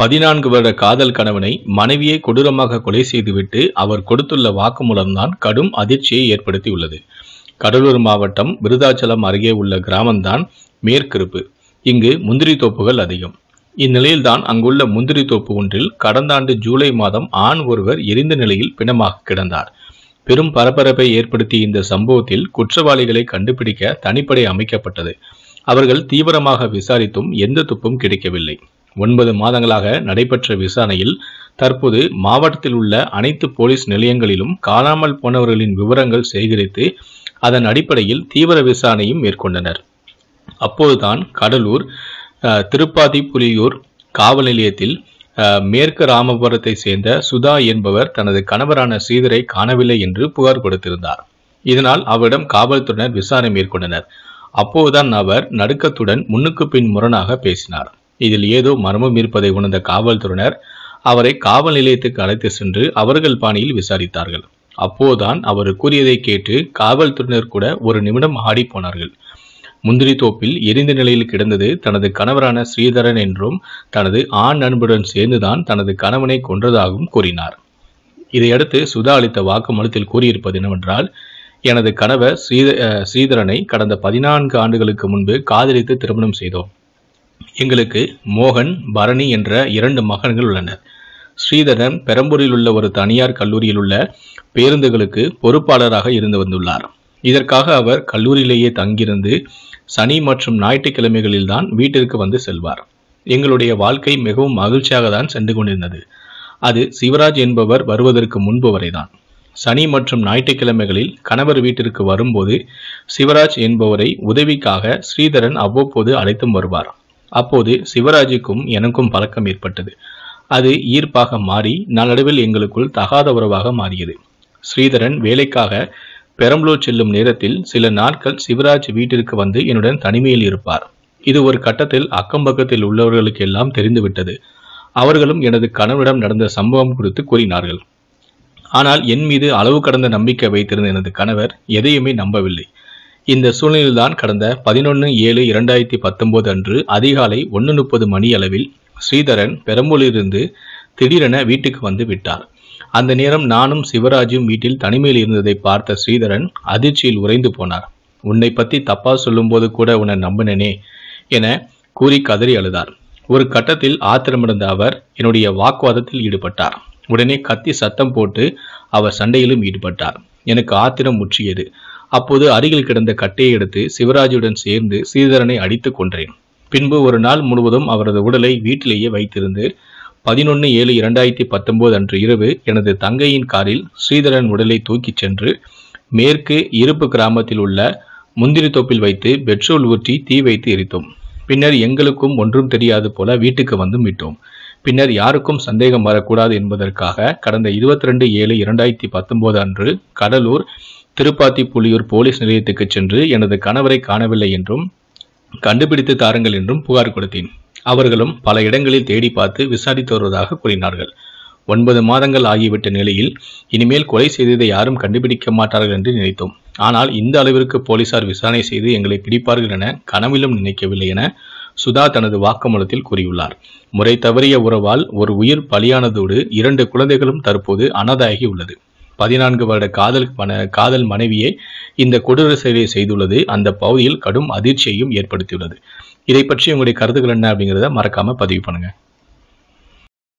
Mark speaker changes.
Speaker 1: பதினான்கு வருட காதல் கணவனை மனைவியை கொடூரமாக கொலை செய்துவிட்டு அவர் கொடுத்துள்ள வாக்குமூலம்தான் கடும் அதிர்ச்சியை ஏற்படுத்தியுள்ளது கடலூர் மாவட்டம் விருதாச்சலம் அருகே உள்ள கிராமம்தான் மேற்கிருப்பு இங்கு முந்திரி தோப்புகள் அதிகம் இந்நிலையில்தான் அங்குள்ள முந்திரி தோப்பு ஒன்றில் கடந்த ஆண்டு ஜூலை மாதம் ஆண் ஒருவர் எரிந்த நிலையில் பிணமாக கிடந்தார் பெரும் பரபரப்பை ஏற்படுத்திய இந்த சம்பவத்தில் குற்றவாளிகளை கண்டுபிடிக்க தனிப்படை அமைக்கப்பட்டது அவர்கள் தீவிரமாக விசாரித்தும் எந்த துப்பும் கிடைக்கவில்லை ஒன்பது மாதங்களாக நடைபெற்ற விசாரணையில் தற்போது மாவட்டத்தில் உள்ள அனைத்து போலீஸ் நிலையங்களிலும் காணாமல் போனவர்களின் விவரங்கள் சேகரித்து அதன் அடிப்படையில் தீவிர விசாரணையும் மேற்கொண்டனர் அப்போதுதான் கடலூர் திருப்பாதிப்புலியூர் காவல் நிலையத்தில் மேற்கு ராமபுரத்தை சேர்ந்த சுதா என்பவர் தனது கணவரான சீதரை காணவில்லை என்று புகார் கொடுத்திருந்தார் இதனால் அவரிடம் காவல்துறையினர் விசாரணை மேற்கொண்டனர் அப்போதுதான் அவர் நடுக்கத்துடன் முன்னுக்கு பின் முரணாக பேசினார் இதில் ஏதோ மர்மம் இருப்பதை உணர்ந்த காவல்துறையினர் அவரை காவல் நிலையத்துக்கு அழைத்து சென்று அவர்கள் பாணியில் விசாரித்தார்கள் அப்போதான் அவர் கூறியதை கேட்டு காவல்துறையினர் கூட ஒரு நிமிடம் ஆடி போனார்கள் முந்திரி தோப்பில் எரிந்த நிலையில் கிடந்தது தனது கணவரான ஸ்ரீதரன் என்றும் தனது ஆண் நண்புடன் சேர்ந்துதான் தனது கணவனை கொன்றதாகவும் கூறினார் இதையடுத்து சுதா அளித்த வாக்குமூலத்தில் கூறியிருப்பது என்னவென்றால் எனது கணவர் ஸ்ரீத ஸ்ரீதரனை கடந்த பதினான்கு ஆண்டுகளுக்கு முன்பு காதலித்து திருமணம் செய்தோம் எங்களுக்கு மோகன் பரணி என்ற இரண்டு மகன்கள் உள்ளனர் ஸ்ரீதரன் பெரம்பூரில் உள்ள ஒரு தனியார் கல்லூரியில் உள்ள பேருந்துகளுக்கு பொறுப்பாளராக இருந்து வந்துள்ளார் இதற்காக அவர் கல்லூரியிலேயே தங்கியிருந்து சனி மற்றும் ஞாயிற்றுக்கிழமைகளில்தான் வீட்டிற்கு வந்து செல்வார் எங்களுடைய வாழ்க்கை மிகவும் மகிழ்ச்சியாக தான் சென்று கொண்டிருந்தது அது சிவராஜ் என்பவர் வருவதற்கு முன்பு வரைதான் சனி மற்றும் ஞாயிற்றுக்கிழமைகளில் கணவர் வீட்டிற்கு வரும்போது சிவராஜ் என்பவரை உதவிக்காக ஸ்ரீதரன் அவ்வப்போது அழைத்தும் வருவார் அப்போது சிவராஜுக்கும் எனக்கும் பழக்கம் ஏற்பட்டது அது ஈர்ப்பாக மாறி நாளடைவில் எங்களுக்குள் தகாத உறவாக மாறியது ஸ்ரீதரன் வேலைக்காக பெரம்பலூர் செல்லும் நேரத்தில் சில நாட்கள் சிவராஜ் வீட்டிற்கு வந்து என்னுடன் தனிமையில் இருப்பார் இது ஒரு கட்டத்தில் அக்கம்பக்கத்தில் உள்ளவர்களுக்கு எல்லாம் தெரிந்துவிட்டது அவர்களும் எனது கணவனிடம் நடந்த சம்பவம் குறித்து கூறினார்கள் ஆனால் என் மீது அளவு கடந்த நம்பிக்கை வைத்திருந்த எனது கணவர் எதையுமே நம்பவில்லை இந்த சூழ்நிலையில்தான் கடந்த பதினொன்று ஏழு இரண்டாயிரத்தி பத்தொன்பது அன்று அதிகாலை ஒன்று முப்பது மணி அளவில் ஸ்ரீதரன் பெரம்பூரிலிருந்து திடீரென வீட்டுக்கு வந்து விட்டார் அந்த நேரம் நானும் சிவராஜும் வீட்டில் தனிமையில் இருந்ததை பார்த்த ஸ்ரீதரன் அதிர்ச்சியில் உறைந்து போனார் உன்னை பத்தி தப்பா சொல்லும்போது கூட உன்னை நம்பினேனே என கூறி கதறி அழுதார் ஒரு கட்டத்தில் ஆத்திரமடைந்த அவர் என்னுடைய வாக்குவாதத்தில் ஈடுபட்டார் உடனே கத்தி சத்தம் போட்டு அவர் சண்டையிலும் ஈடுபட்டார் எனக்கு ஆத்திரம் முற்றியது அப்போது அருகில் கிடந்த கட்டையை எடுத்து சிவராஜுடன் சேர்ந்து ஸ்ரீதரனை அடித்துக் கொன்றேன் பின்பு ஒரு நாள் முழுவதும் அவரது உடலை வீட்டிலேயே வைத்திருந்து பதினொன்று ஏழு இரண்டாயிரத்தி பத்தொன்பது அன்று இரவு எனது தங்கையின் காரில் ஸ்ரீதரன் உடலை தூக்கிச் சென்று மேற்கு இருப்பு கிராமத்தில் உள்ள முந்திரி தொப்பில் வைத்து பெட்ரோல் ஊற்றி தீ வைத்து எரித்தோம் பின்னர் எங்களுக்கும் ஒன்றும் தெரியாது போல வீட்டுக்கு வந்து விட்டோம் பின்னர் யாருக்கும் சந்தேகம் வரக்கூடாது என்பதற்காக கடந்த இருபத்தி ரெண்டு ஏழு இரண்டாயிரத்தி பத்தொன்பது அன்று கடலூர் திருப்பாத்தி புலியூர் போலீஸ் நிலையத்துக்கு சென்று எனது கணவரை காணவில்லை என்றும் கண்டுபிடித்து தாருங்கள் என்றும் புகார் கொடுத்தேன் அவர்களும் பல இடங்களில் தேடி பார்த்து விசாரித்து வருவதாக கூறினார்கள் ஒன்பது மாதங்கள் ஆகிவிட்ட நிலையில் இனிமேல் கொலை செய்ததை யாரும் கண்டுபிடிக்க மாட்டார்கள் என்று நினைத்தோம் ஆனால் இந்த அளவிற்கு போலீசார் விசாரணை செய்து எங்களை பிடிப்பார்கள் என கனவிலும் நினைக்கவில்லை என சுதா தனது வாக்குமூலத்தில் கூறியுள்ளார் முறை தவறிய உறவால் ஒரு உயிர் பலியானதோடு இரண்டு குழந்தைகளும் தற்போது அனதாகி உள்ளது பதினான்கு வருட காதல் காதல் மனைவியை இந்த கொடூர செயலை செய்துள்ளது அந்த பகுதியில் கடும் அதிர்ச்சியையும் ஏற்படுத்தியுள்ளது இதை பற்றி உங்களுடைய கருத்துக்கள் என்ன அப்படிங்கிறத மறக்காம பதிவு பண்ணுங்க